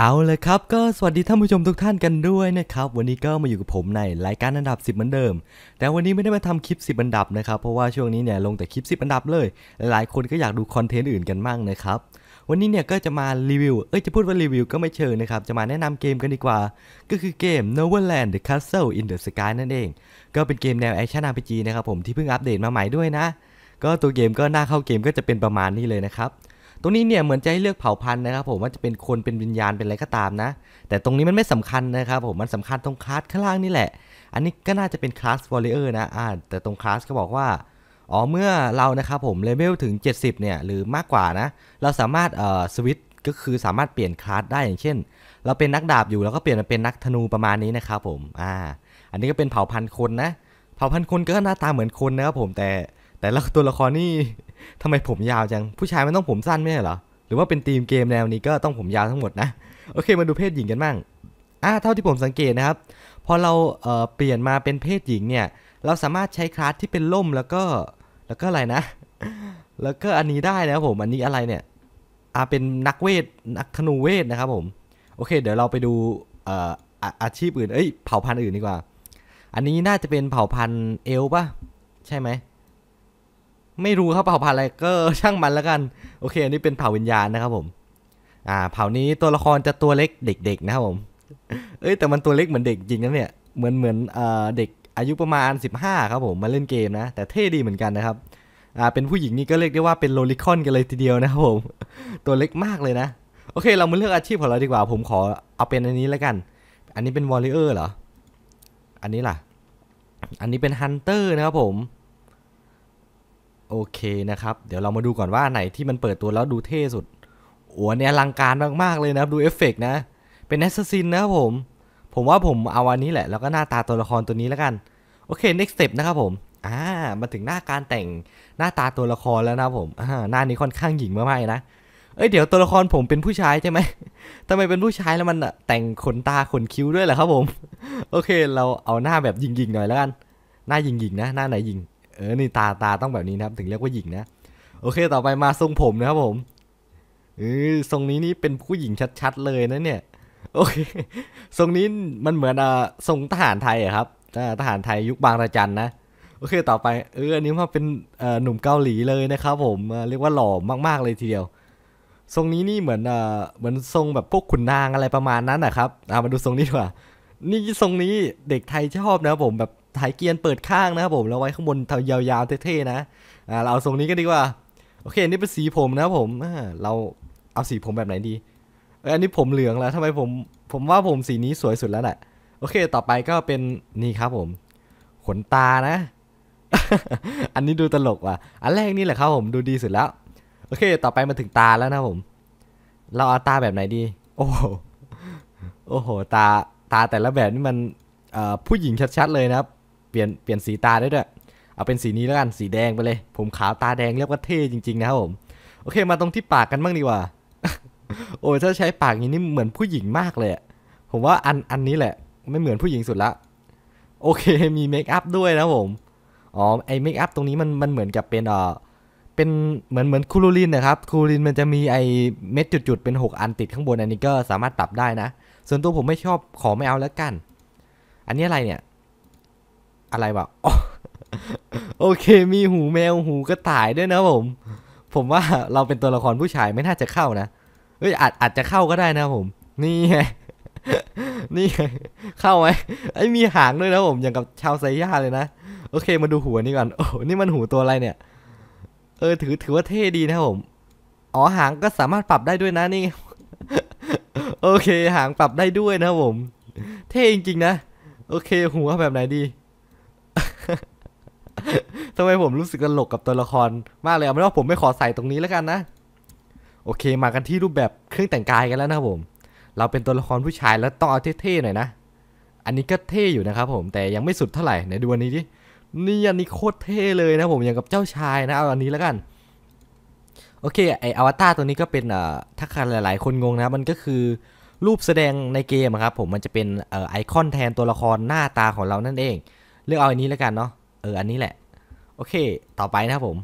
เอาเลยครับ ก็สวัสดีท่านผู้ชมทุกท่านกันด้วยนะครับวันนี้ก็มาอยู่กับผมในรายการอันดับ 10เหมือนเดิม แต่วันนี้ไม่ได้มาทำคลิป 10 อันดับนะครับ เพราะว่าช่วงนี้เนี่ยลงแต่คลิป 10 อันดับเลย หลายคนก็อยากดูคอนเทนต์อื่นกันมั่งนะครับวันนี้เนี่ยก็จะมารีวิวเอ้ยจะพูดว่ารีวิวก็ไม่เชิงนะครับจะมาแนะนำเกมกันดีกว่าก็คือเกม n o v e l a n d The Castle in the Sky นั่นเอง ก็เป็นเกมแนวแอคชั่น RPG นะครับผมที่เพิ่งอัปเดตมาใหม่ด้วยนะ ก็ตัวเกมก็หน้าเข้าเกมก็จะเป็นประมาณนี้เลยนะครับตรงนี้เนี่ยเหมือนจะให้เลือกเผ่าพันธุ์นะครับผมว่าจะเป็นคนเป็นวิญญาณ เป็นอะไรก็ตามนะ แต่ตรงนี้มันไม่สำคัญนะครับผมมันสำคัญตรงคลาสข้างล่างนี่แหละ อันนี้ก็น่าจะเป็นคลาสวอลเลเยอร์นะอ่าแต่ตรงคลาสก็บอกว่าอ๋อเมื่อเรานะครับผมเลเวลถึง 70เนี่ยหรือมากกว่านะเราสามารถเอ่อสวิตก็คือสามารถเปลี่ยนคลาสได้อย่างเช่น เราเป็นนักดาบอยู่แล้วก็เปลี่ยนมาเป็นนักธนูประมาณนี้นะครับผมอ่าอันนี้ก็เป็นเผ่าพันธุ์คนนะเผ่าพันธุ์คนก็หน้าตาเหมือนคนนะครับผมแต่แต่ละตัวละครนี่ทำไมผมยาวจัง ผู้ชายมันต้องผมสั้นไม่ใช่เหรอ หรือว่าเป็นทีมเกมแนวนี้ก็ต้องผมยาวทั้งหมดนะ โอเคมาดูเพศหญิงกันบ้าง อ่าเท่าที่ผมสังเกตนะครับ พอเราเเปลี่ยนมาเป็นเพศหญิงเนี่ย เราสามารถใช้คลาสที่เป็นล่ม แล้วก็แล้วก็อะไรนะ แล้วก็อันนี้ได้นะครับผม อันนี้อะไรเนี่ยอ่าเป็นนักเวทนักธนูเวทนะครับผม โอเคเดี๋ยวเราไปดูอาชีพอื่นเอ้ยเผ่าพันธุ์อื่นดีกว่า อันนี้น่าจะเป็นเผ่าพันธุ์เอลปะใช่ไหมไม่รู้ครับเผ่าพันธุ์อะไรก็ช่างมันแล้วกันโอเค อันนี้เป็นเผ่าวิญญาณนะครับผมอ่าเผ่านี้ตัวละครจะตัวเล็กเด็กๆนะครับผมเอ้ยแต่มันตัวเล็กเหมือนเด็กจริงนะเนี่ยเหมือนเหมือนเอ่อเด็กอายุประมาณ 15ครับผมมาเล่นเกมนะ แต่เท่ดีเหมือนกันนะครับอ่าเป็นผู้หญิงนี่ก็เรียกได้ว่าเป็นโลลิคอนกันเลยทีเดียวนะครับผมตัวเล็กมากเลยนะโอเคเรามาเลือกอาชีพของเราดีกว่า ผมขอเอาเป็นอันนี้แล้วกัน อันนี้เป็นวอลเลเอร์เหรออันนี้ล่ะ อันนี้เป็นฮันเตอร์นะครับผมโอเคนะครับเดี๋ยวเรามาดูก่อนว่าไหนที่มันเปิดตัวแล้วดูเท่สุดโอวเนี่ยลังการมาก ๆเลยนะครับดูเอฟเฟกนะ เป็นแอสซัสซินนะครับผม ผมว่าผมเอาวันนี้แหละ แล้วก็หน้าตาตัวละครตัวนี้แล้วกันโอเค next step นะครับผมอ่ามาถึงหน้าการแต่งหน้าตาตัวละครแล้วนะครับผมอ่าหน้านี้ค่อนข้างหญิงมากๆนะ เอ้ยเดี๋ยวตัวละครผมเป็นผู้ชายใช่ไหมทำไมเป็นผู้ชายแล้วมันแต่งขนตาขนคิ้วด้วยเหรอครับผม โอเค เราเอาหน้าแบบยิงๆ หน่อยแล้วกันหน้ายิงๆนะหน้าไหนยิงเออ นี่ตาตาต้องแบบนี้นะครับ ถึงเรียกว่าหญิงนะ โอเค ต่อไปมาทรงผมนะครับผมเออทรงนี้นี่เป็นผู้หญิงชัด ๆ เลยนะเนี่ย โอเค ทรงนี้มันเหมือนอ่าทรงทหารไทยอะครับทหารไทยยุคบางระจันนะ โอเค ต่อไป เอออันนี้มาเป็นหนุ่มเกาหลีเลยนะครับ ผม เรียกว่าหล่อมาก ๆเลยทีเดียว ทรงนี้นี่เหมือนเหมือนทรงแบบพวกขุนนางอะไรประมาณนั้นนะครับมาดูทรงนี้ดีกว่า นี่ทรงนี้เด็กไทยชอบนะครับผมแบบถ่ายเกียนเปิดข้างนะครับผมแล้วไว้ข้างบนยาวๆเท่ๆนะอ่าเราเอาทรงนี้ก็ดีกว่า โอเค นี่เป็นสีผมนะครับผมเราเอาสีผมแบบไหนดี เอออันนี้ผมเหลืองแล้วทำไมผม ผมว่าผมสีนี้สวยสุดแล้วแหละโอเค ต่อไปก็เป็นนี่ครับ ผม ขนตานะ อันนี้ดูตลกว่ะ อันแรกนี่แหละครับ ผมดูดีสุดแล้ว โอเค ต่อไปมาถึงตาแล้วนะผม เราเอาตาแบบไหนดี โอ้โหโอ้โหตาตาแต่ละแบบนี่มันผู้หญิงชัด ๆ เลยนะครับปลี่ยนเปลี่ยนสีตาได้ด้วย เอาเป็นสีนี้แล้วกัน สีแดงไปเลย ผมขาวตาแดงเรียกว่าเท่จริงๆนะครับผม โอเค มาตรงที่ปากกันบ้างดีกว่า โอ้ถ้าใช้ปาก่ี้นี่เหมือนผู้หญิงมากเลย ผมว่าอันอันนี้แหละ ไม่เหมือนผู้หญิงสุดละ โอเคมีเมคอัพด้วยนะผม อ๋อไอเมคอัพตรงนี้มันมันเหมือนกับเป็นเอ่อเป็นเหมือนเหมือนคูลูรินนะครับ คูลูรินมันจะมีไอเม็ดจุดๆเป็น 6 อันติดข้างบนอันนี้ก็สามารถปรับได้นะ ส่วนตัวผมไม่ชอบขอไม่เอาแล้วกัน อันนี้อะไรเนี่ยอะไรวะโอเค มีหูแมวหูกระต่ายด้วยนะผม ผมว่าเราเป็นตัวละครผู้ชายไม่น่าจะเข้านะเอ้ยอาจอาจจะเข้าก็ได้นะผม นี่ไงนี่ไงเข้าไหมไอ้มีหางด้วยนะผมอย่างกับชาวไซย่าเลยนะโอเค มาดูหัวนี่ก่อนโอ้นี่มันหูตัวอะไรเนี่ย เออถือถือว่าเท่ดีนะผม อ๋อหางก็สามารถปรับได้ด้วยนะนี่ โอเค หางปรับได้ด้วยนะผม เท่จริง ๆ นะโอเคหัวแบบไหนดีทำไมผมรู้สึกตลกกับตัวละครมากเลยเอาเป็นว่าผมไม่ขอใส่ตรงนี้แล้วกันนะ โอเค มากันที่รูปแบบเครื่องแต่งกายกันแล้วนะผม เราเป็นตัวละครผู้ชายแล้วต้องเอาเท่ๆหน่อยนะ อันนี้ก็เท่อยู่นะครับผม แต่ยังไม่สุดเท่าไหร่ไหนดูอันนี้ดิ นี่อันนี้โคตรเท่เลยนะผม อย่างกับเจ้าชายนะเอาอันนี้แล้วกัน โอเคไออวตารตัวนี้ก็เป็นอ่อถ้าใครหลายๆ คนงงนะมันก็คือรูปแสดงในเกมครับผม มันจะเป็นไอคอนแทนตัวละครหน้าตาของเรานั่นเอง เลือกเอาอันนี้แล้วกันเนาะ เอออันนี้แหละโอเค ต่อไปนะครับผม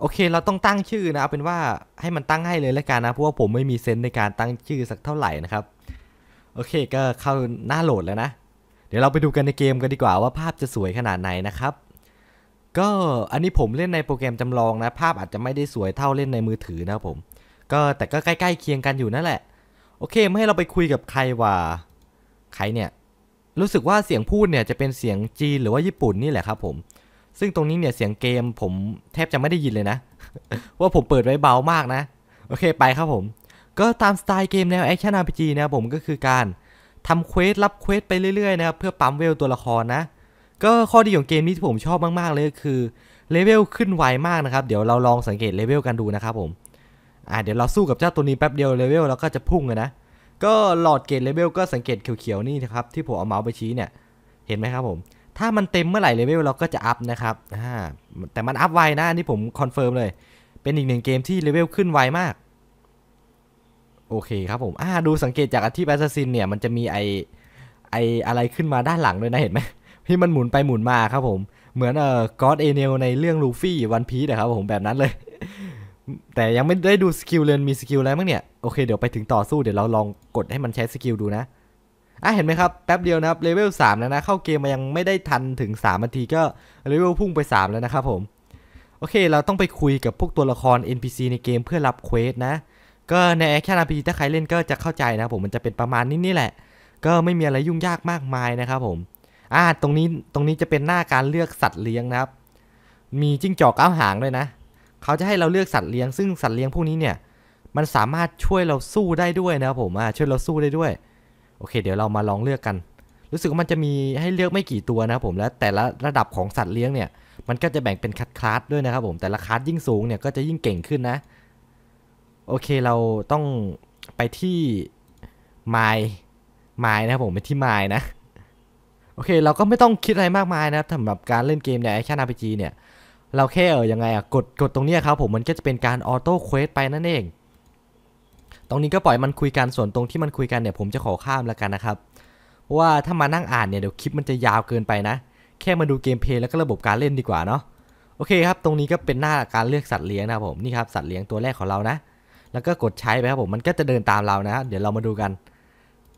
โอเค เราต้องตั้งชื่อนะ เอาเป็นว่าให้มันตั้งให้เลยแล้วกันนะ เพราะว่าผมไม่มีเซนในการตั้งชื่อสักเท่าไหร่นะครับ โอเค ก็เข้าหน้าโหลดแล้วนะ เดี๋ยวเราไปดูกันในเกมกันดีกว่า ว่าภาพจะสวยขนาดไหนนะครับ ก็อันนี้ผมเล่นในโปรแกรมจำลองนะ ภาพอาจจะไม่ได้สวยเท่าเล่นในมือถือนะครับผม ก็แต่ก็ใกล้ๆเคียงกันอยู่นั่นแหละ โอเค ไม่ให้เราไปคุยกับใครว่าใครเนี่ย รู้สึกว่าเสียงพูดเนี่ยจะเป็นเสียงจีนหรือว่าญี่ปุ่นนี่แหละครับผมซึ่งตรงนี้เนี่ยเสียงเกมผมแทบจะไม่ได้ยินเลยนะ ว่าผมเปิดไว้เบามากนะ โอเคไปครับผม ก็ตามสไตล์เกมแนวแอคชั่นอาร์พีจีนะครับผมก็คือการทำเควสรับเควสไปเรื่อย ๆ นะครับ เพื่อปั๊มเวลตัวละครนะ ก็ข้อดีของเกมนี้ที่ผมชอบมาก ๆ เลยคือ เลเวลขึ้นไวมากนะครับ เดี๋ยวเราลองสังเกตเลเวลกันดูนะครับผมอ่าเดี๋ยวเราสู้กับเจ้าตัวนี้แป๊บเดียวเลเวลเราก็จะพุ่งนะก็หลอดเกตเลเวลก็สังเกตเขียวๆนี่นะครับที่ผมเอาเมาส์ไปชี้เนี่ยเห็นไหมครับผมถ้ามันเต็มเมื่อไหร่เลเวลเราก็จะอัพนะครับอ่าแต่มันอัพไวนะอันนี้ผมคอนเฟิร์มเลย เป็นอีกหนึ่งเกมที่เลเวลขึ้นไวมาก โอเคครับผม อ่า ดูสังเกตจากอาทิตย์แอสซินเนี่ยมันจะมีไอไออะไรขึ้นมาด้านหลังด้วยนะเห็นไหม ที่มันหมุนไปหมุนมาครับผม เหมือนเอ่อก็อดเอเนลในเรื่องลูฟี่วันพีนะครับผมแบบนั้นเลย แต่ยังไม่ได้ดูสกิลเรียนมีสกิลอะไรั้งเนี่ย โอเคเดี๋ยวไปถึงต่อสู้เดี๋ยวเราลองกดให้มันใช้สกิลดูนะอ่ะเห็นไหมครับแป๊บเดียวนะครับเลเวล3แล้วนะเข้าเกมมายังไม่ได้ทันถึง3นาทีก็เลเวลพุ่งไป3แล้วนะครับผมโอเคเราต้องไปคุยกับพวกตัวละคร NPC ในเกมเพื่อรับเควสนะก็ในแอคชั่น RPG ถ้าใครเล่นก็จะเข้าใจนะผมมันจะเป็นประมาณนี้นี่แหละ ก็ไม่มีอะไรยุ่งยากมากมายนะครับผมอ่าตรงนี้ตรงนี้จะเป็นหน้าการเลือกสัตว์เลี้ยงนะครับมีจิ้งจอกก้าหางด้วยนะเขาจะให้เราเลือกสัตว์เลี้ยงซึ่งสัตว์เลี้ยงพวกนี้เนี่ยมันสามารถช่วยเราสู้ได้ด้วยนะครับผมอ่าช่วยเราสู้ได้ด้วยโอเคเดี๋ยวเรามาลองเลือกกัน รู้สึกว่ามันจะมีให้เลือกไม่กี่ตัวนะครับผมและแต่ละระดับของสัตว์เลี้ยงเนี่ย มันก็จะแบ่งเป็นคัดคลาสด้วยนะครับผมแต่ละคลาสยิ่งสูงเนี่ยก็จะยิ่งเก่งขึ้นนะ โอเคเราต้องไปที่ไมล์ไมล์นะครับผมไปที่ไมล์นะโอเค เราก็ไม่ต้องคิดอะไรมากมายนะสำหรับการเล่นเกมในแอคชั่นอาร์พีจีเนี่ย เราแค่เออยังไงอะกดกดตรงนี้ครับผมมันก็จะเป็นการออโต้เควสไปนั่นเองตรงนี้ก็ปล่อยมันคุยกัน ส่วนตรงที่มันคุยกันเนี่ยผมจะขอข้ามแล้วกันนะครับเพราะว่าถ้ามานั่งอ่านเนี่ยเดี๋ยวคลิปมันจะยาวเกินไปนะ แค่มาดูเกมเพลย์แล้วก็ระบบการเล่นดีกว่าเนาะโอเคครับ ตรงนี้ก็เป็นหน้าการเลือกสัตว์เลี้ยงนะครับผมนี่ครับสัตว์เลี้ยงตัวแรกของเรานะ แล้วก็กดใช้ไปครับผมมันก็จะเดินตามเรานะ เดี๋ยวเรามาดูกัน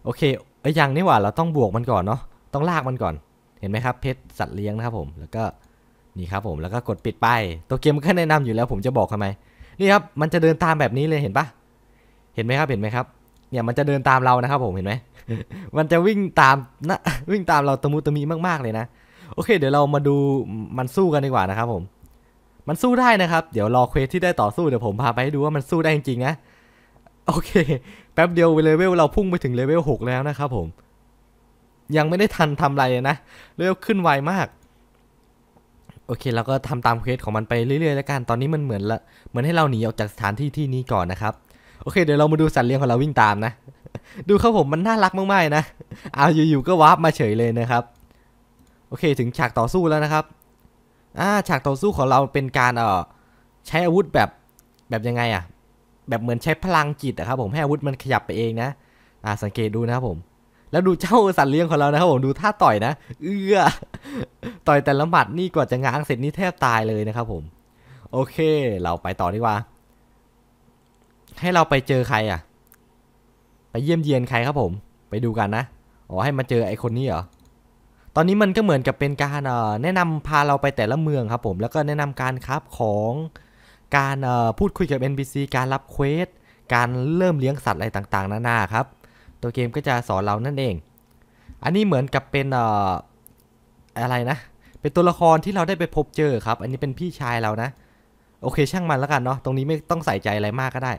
โอเคไอ้ยังนี่หว่าเราต้องบวกมันก่อนเนาะต้องลากมันก่อนเห็นไหมครับเพชรสัตว์เลี้ยงนะครับผมแล้วก็นี่ครับผมแล้วก็กดปิดไปตัวเกมก็แนะนำอยู่แล้ว ผมจะบอกทำไมนี่ครับมันจะเดินตามแบบนี้เลยเห็นปะเห็นไหมครับ เห็นไหมครับ เนี่ยมันจะเดินตามเรานะครับผม เห็นไหมมันจะวิ่งตามนะวิ่งตามเราตะมุตะมีมาก ๆเลยนะ โอเค เดี๋ยวเรามาดูมันสู้กันดีกว่านะครับ ผม มันสู้ได้นะครับ เดี๋ยวรอเควสที่ได้ต่อสู้ เดี๋ยวผมพาไปให้ดูว่ามันสู้ได้จริงๆนะ โอเค แป๊บเดียวเลเวลเราพุ่งไปถึงเลเวลหกแล้วนะครับ ผม ยังไม่ได้ทันทำอะไรนะเลเวลขึ้นไวมาก โอเค เราก็ทำตามเควสของมันไปเรื่อยๆแล้วกัน ตอนนี้มันเหมือนละเหมือนให้เราหนีออกจากสถานที่ที่นี้ก่อนนะครับโอเค เดี๋ยวเรามาดูสัตว์เลี้ยงของเราวิ่งตามนะดูครับผมมันน่ารักมากๆนะเอาอยู่ๆก็วาร์ปมาเฉยเลยนะครับ โอเค ถึงฉากต่อสู้แล้วนะครับอ่าฉากต่อสู้ของเราเป็นการเอ่อ ใช้อาวุธแบบแบบยังไงอ่ะ แบบเหมือนใช้พลังจิตอะครับผมให้อาวุธมันขยับไปเองนะอ่าสังเกตดูนะครับผม แล้วดูเจ้าสัตว์เลี้ยงของเรานะครับผมดูท่าต่อยนะเอื้อต่อยแต่ละหมัดนี่กว่าจะง้างเสร็จนี่แทบตายเลยนะครับ ผม โอเค เราไปต่อดีกว่าให้เราไปเจอใครอ่ะ ไปเยี่ยมเยียนใครครับผม ไปดูกันนะ อ๋อให้มาเจอไอคนนี้เหรอ ตอนนี้มันก็เหมือนกับเป็นการแนะนำพาเราไปแต่ละเมืองครับผม แล้วก็แนะนำการครับของการพูดคุยกับ NPC การรับเควสการเริ่มเลี้ยงสัตว์อะไรต่างๆนานาครับ ตัวเกมก็จะสอนเรานั่นเอง อันนี้เหมือนกับเป็นอะไรนะ เป็นตัวละครที่เราได้ไปพบเจอครับ อันนี้เป็นพี่ชายเรานะ โอเค ช่างมันแล้วกันเนาะ ตรงนี้ไม่ต้องใส่ใจอะไรมากก็ได้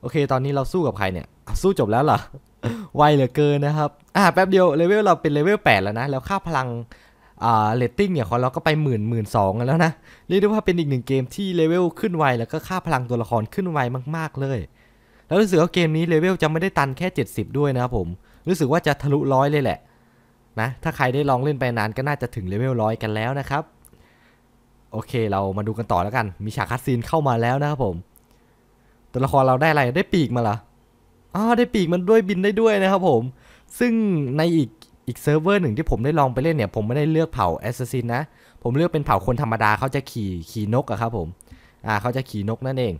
โอเค ตอนนี้เราสู้กับใครเนี่ย สู้จบแล้วเหรอ ไวเหลือเกินนะครับ อ่าแป๊บเดียวเลเวลเราเป็นเลเวล8แล้วนะ แล้วค่าพลังอ่าเลตติ้งเนี่ยของเราก็ไปหมื่นหมื่นสองแล้วนะเรียกได้ว่าเป็นอีกหนึ่งเกมที่เลเวลขึ้นไว แล้วก็ค่าพลังตัวละครขึ้นไวมากๆ เลย แล้วรู้สึกว่าเกมนี้เลเวลจะไม่ได้ตันแค่ 70 ด้วยนะครับผม รู้สึกว่าจะทะลุร้อยเลยแหละนะ ถ้าใครได้ลองเล่นไปนานก็น่าจะถึงเลเวลร้อยกันแล้วนะครับ โอเคเรามาดูกันต่อแล้วกัน มีฉากคัดซีนเข้ามาแล้วนะครับผมตัวละครเราได้อะไรได้ปีกมาละอ๋อได้ปีกมันด้วยบินได้ด้วยนะครับ ผม ซึ่งในอีกอีกเซิร์ฟเวอร์หนึ่งที่ผมได้ลองไปเล่นเนี่ย ผมไม่ได้เลือกเผ่าแอสซสซินนะ ผมเลือกเป็นเผ่าคนธรรมดาเขาจะขี่ขี่นกอะครับผม อ่าเขาจะขี่นกนั่นเอง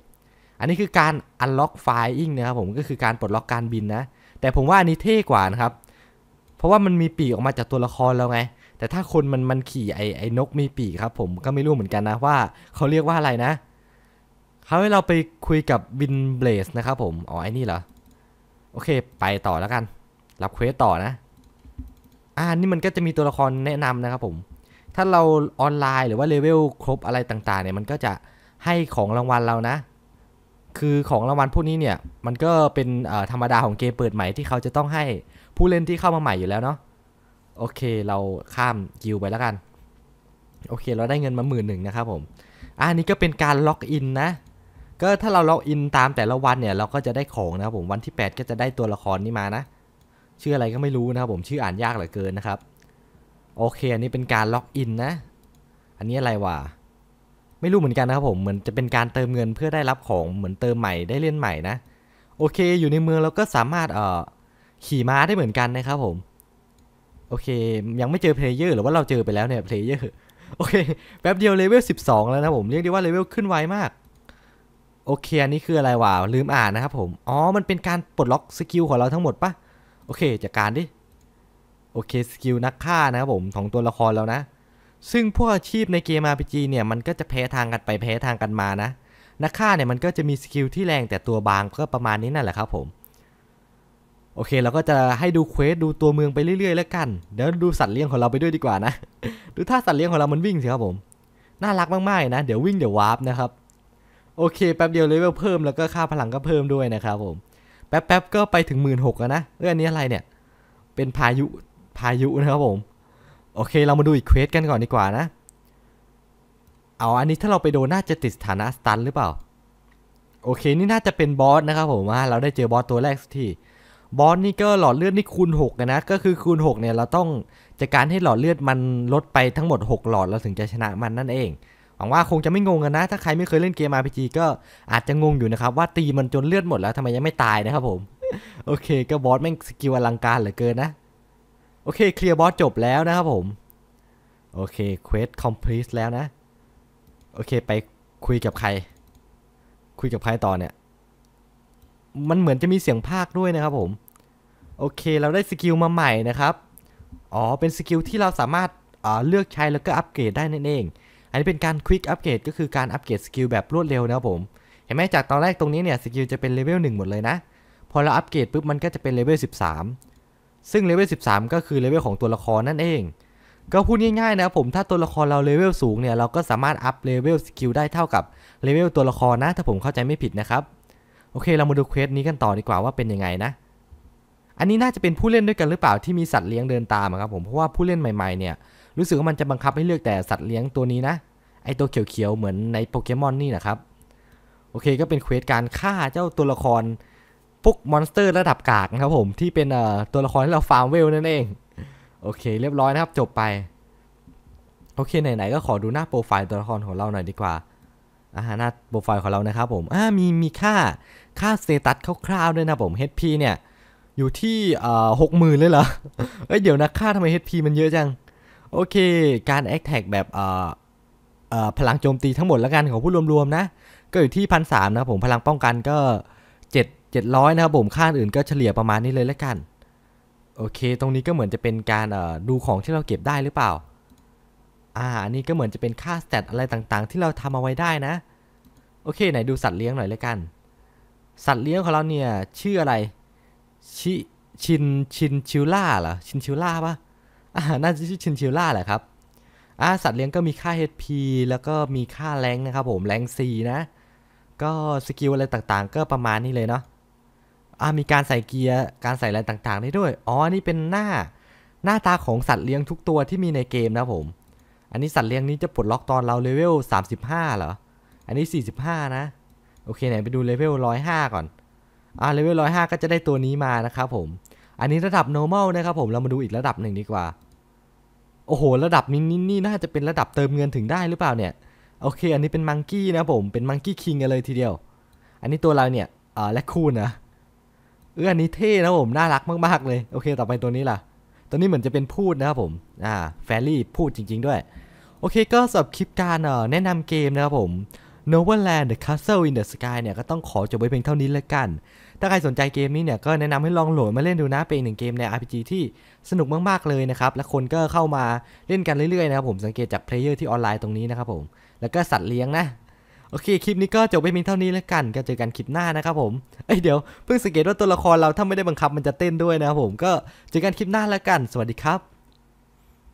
อันนี้คือการ unlock flying นะครับผมก็คือการปลดล็อกการบินนะ แต่ผมว่าอันนี้เท่กว่านะครับ เพราะว่ามันมีปีกออกมาจากตัวละครเราไง แต่ถ้าคนมันมันขี่ไอไอนกมีปีกครับ ผมก็ไม่รู้เหมือนกันนะว่าเขาเรียกว่าอะไรนะเขาให้เราไปคุยกับวินเบลสนะครับผมอ๋อไอ้นี่เหรอโอเค ไปต่อแล้วกัน รับเควสต่อนะอ่านี่มันก็จะมีตัวละครแนะนำนะครับ ผม ถ้าเราออนไลน์หรือว่าเลเวลครบอะไรต่าง ๆเนี่ยมันก็จะให้ของรางวัลเรานะ คือของรางวัลพวกนี้เนี่ย มันก็เป็นธรรมดาของเกมเปิดใหม่ที่เขาจะต้องให้ผู้เล่นที่เข้ามาใหม่อยู่แล้วเนาะโอเคเราข้ามกิวไปแล้วกัน โอเค เราได้เงินมาหมื่นหนึ่งนะครับ ผม อ่านี้ก็เป็นการล็อกอินนะก็ถ้าเราล็อกอินตามแต่ละวันเนี่ยเราก็จะได้ของนะครับผมวันที่8ก็จะได้ตัวละครนี้มานะชื่ออะไรก็ไม่รู้นะครับ ผมชื่ออ่านยากเหลือเกินนะครับ โอเค อันนี้เป็นการล็อกอินนะ อันนี้อะไรวะไม่รู้เหมือนกันนะครับ ผม เหมือนจะเป็นการเติมเงินเพื่อได้รับของเหมือนเติมใหม่ได้เล่นใหม่นะ โอเคอยู่ในเมืองเราก็สามารถเอ่อขี่ม้าได้เหมือนกันนะครับผม โอเคยังไม่เจอเพลเยอร์หรือว่าเราเจอไปแล้วเนี่ยเพลเยอร์โอเคแป๊บเดียวเลเวล12 แล้วนะผมเรียกได้ว่าเลเวลขึ้นไวมากโอเคอันนี้คืออะไรวะ ลืมอ่านนะครับผม อ๋อ มันเป็นการปลดล็อกสกิลของเราทั้งหมดปะโอเคจัดการดิ โอเค สกิลนักฆ่านะครับผมของตัวละครแล้วนะ ซึ่งพวกอาชีพในเกม RPG เนี่ย มันก็จะแพ้ทางกันไปแพ้ทางกันมานะ นักฆ่าเนี่ย มันก็จะมีสกิลที่แรงแต่ตัวบางก็ประมาณนี้นั่นแหละครับผม โอเค เราก็จะให้ดูเควสดูตัวเมืองไปเรื่อยๆ แล้วกันเดี๋ยวดูสัตว์เลี้ยงของเราไปด้วยดีกว่านะ ดูท่าสัตว์เลี้ยงของเรา มันวิ่งสิครับผม น่ารักมากๆนะ เดี๋ยววิ่งเดี๋ยววาร์ปนะครับโอเค แป๊บเดียวเลเวลเพิ่มแล้วก็ค่าพลังก็เพิ่มด้วยนะครับผมแป๊บๆก็ไปถึงหมื่นหกนะเรื่องนี้อะไรเนี่ยเป็นพายุพายุนะครับผมโอเคเรามาดูอีกเควสกันก่อนดีกว่านะเอาอันนี้ถ้าเราไปโดนน่าจะติดสถานะสตัน หรือเปล่าโอเคนี่น่าจะเป็นบอสนะครับผมว่า เราได้เจอบอสตัวแรกสักทีบอสนี่ก็หลอดเลือดนี่คูณ6นะก็คือคูณ 6เนี่ยเราต้องจัดการให้หลอดเลือดมันลดไปทั้งหมด 6 หลอด เราถึงจะชนะมันนั่นเองหวังว่าคงจะไม่งงกันนะ ถ้าใครไม่เคยเล่นเกม RPG ก็อาจจะงงอยู่นะครับ ว่าตีมันจนเลือดหมดแล้วทำไมยังไม่ตายนะครับผม โอเคก็บอสแม่งสกิลอลังการ เหลือเกินนะ โอเคเคลียร์บอสจบแล้วนะครับผม โอเคเควสคอมพลีทแล้วนะ โอเค ไปคุยกับใคร คุยกับใครต่อเนี่ยมันเหมือนจะมีเสียงภาคด้วยนะครับผม โอเค เราได้สกิลมาใหม่นะครับ อ๋อเป็นสกิลที่เราสามารถเลือกใช้แล้วก็อัปเกรดได้นั่นเองอันนี้เป็นการควิกอัปเกรดก็คือการอัปเกรดสกิลแบบรวดเร็วนะครับผม เห็นไหมจากตอนแรกตรงนี้เนี่ยสกิลจะเป็นเลเวล1หมดเลยนะ พอเราอัปเกรดปุ๊บมันก็จะเป็นเลเวล13 ซึ่งเลเวล13 ก็คือเลเวลของตัวละครนั่นเอง ก็พูดง่ายๆ นะครับผม ถ้าตัวละครเราเลเวลสูงเนี่ย เราก็สามารถอัปเลเวลสกิลได้เท่ากับเลเวลตัวละครนะ ถ้าผมเข้าใจไม่ผิดนะครับ โอเคเรามาดูเควสนี้กันต่อดีกว่าว่าเป็นยังไงนะ อันนี้น่าจะเป็นผู้เล่นด้วยกันหรือเปล่าที่มีสัตว์เลี้ยงเดินตามครับผม เพราะว่าผู้เล่นใหม่ๆเนี่ยรู้สึกว่ามันจะบังคับให้เลือกแต่สัตว์เลี้ยงตัวนี้นะไอตัวเขียวๆเหมือนในโปเกมอนนี่นะครับโอเคก็เป็นเควสการฆ่าเจ้าตัวละครพวกมอนสเตอร์ระดับกากนะครับผมที่เป็นตัวละครที่เราฟาร์มเวลนั่นเองโอเคเรียบร้อยนะครับ จบไปโอเคไหนๆก็ขอดูหน้าโปรไฟล์ตัวละครของเราหน่อยดีกว่าอาหารหน้าโปรไฟล์ของเรานะครับผมอ่ามีมีค่าค่าสเตตัสคร่าวๆด้วยนะผม HP เนี่ยอยู่ที่หกหมื่นเลยเหรอเอ้ยเดี๋ยวนะค่าทำไม HP มันเยอะจังโอเค การแอคแท็กแบบเอ่อเอ่อพลังโจมตีทั้งหมดแล้วกันของผู้รวมๆนะ ก็อยู่ที่พันสามนะผมพลังป้องกันก็เจ็ดเจ็ดร้อยนะครับผมค่าอื่นก็เฉลี่ยประมาณนี้เลยแล้วกันโอเคตรงนี้ก็เหมือนจะเป็นการเอ่อดูของที่เราเก็บได้หรือเปล่าอ่าอันนี้ก็เหมือนจะเป็นค่าสเตตอะไรต่างๆ ที่เราทำเอาไว้ได้นะโอเคไหนดูสัตว์เลี้ยงหน่อยแล้วกัน สัตว์เลี้ยงของเราเนี่ยชื่ออะไรชิชินชินชิวล่าเหรอชินชิวล่าปะน่าจะชื่อชินชิลล่าแหละครับสัตว์เลี้ยงก็มีค่า HP แล้วก็มีค่าแรงนะครับผมแรงซีนะก็สกิลอะไรต่างๆ ก็ประมาณนี้เลยเนาะอ่ามีการใส่เกียร์การใส่อะไรต่างๆได้ด้วย อ๋อนี่เป็นหน้า หน้าตาของสัตว์เลี้ยงทุกตัวที่มีในเกมนะผมอันนี้สัตว์เลี้ยงนี้จะปลดล็อกตอนเราเลเวล35เหรออันนี้ 45 นะ โอเคไหนไปดูเลเวล105 ก่อน อ่าเลเวล105 ก็จะได้ตัวนี้มานะครับผมอันนี้ระดับ normal นะครับผมเรามาดูอีกระดับหนึ่งดีกว่าโอ้โห ระดับนี้นี่น่าจะเป็นระดับเติมเงินถึงได้หรือเปล่าเนี่ยโอเค อันนี้เป็นมังกี้นะผมเป็นมังกี้คิงกันเลยทีเดียวอันนี้ตัวเราเนี่ยอ่าและคูนนะเอออันนี้เท่นะผมน่ารักมากๆเลยโอเคต่อไปตัวนี้ล่ะตัวนี้เหมือนจะเป็นพูดนะครับผมอ่าแฟรี่พูดจริง ๆ ด้วยโอเคก็สำหรับคลิปการแนะนำเกมนะครับผม Noverland The Castle in the Sky เนี่ย ก็ต้องขอจบไว้เพียงเท่านี้ละกัน ถ้าใครสนใจเกมนี้เนี่ย ก็แนะนำให้ลองโหลดมาเล่นดูนะ เป็นหนึ่งเกมใน RPG ที่สนุกมากๆเลยนะครับ และคนก็เข้ามาเล่นกันเรื่อยๆนะครับผม สังเกตจากเพลเยอร์ที่ออนไลน์ตรงนี้นะครับผม แล้วก็สัตว์เลี้ยงนะ โอเคคลิปนี้ก็จบไปเพียงเท่านี้แล้วกันก็เจอกันคลิปหน้านะครับผมเอ้ยเดี๋ยวเพิ่งสังเกตว่าตัวละครเราถ้าไม่ได้บังคับมันจะเต้นด้วยนะครับผม ก็เจอกันคลิปหน้าแล้วกัน สวัสดีครับ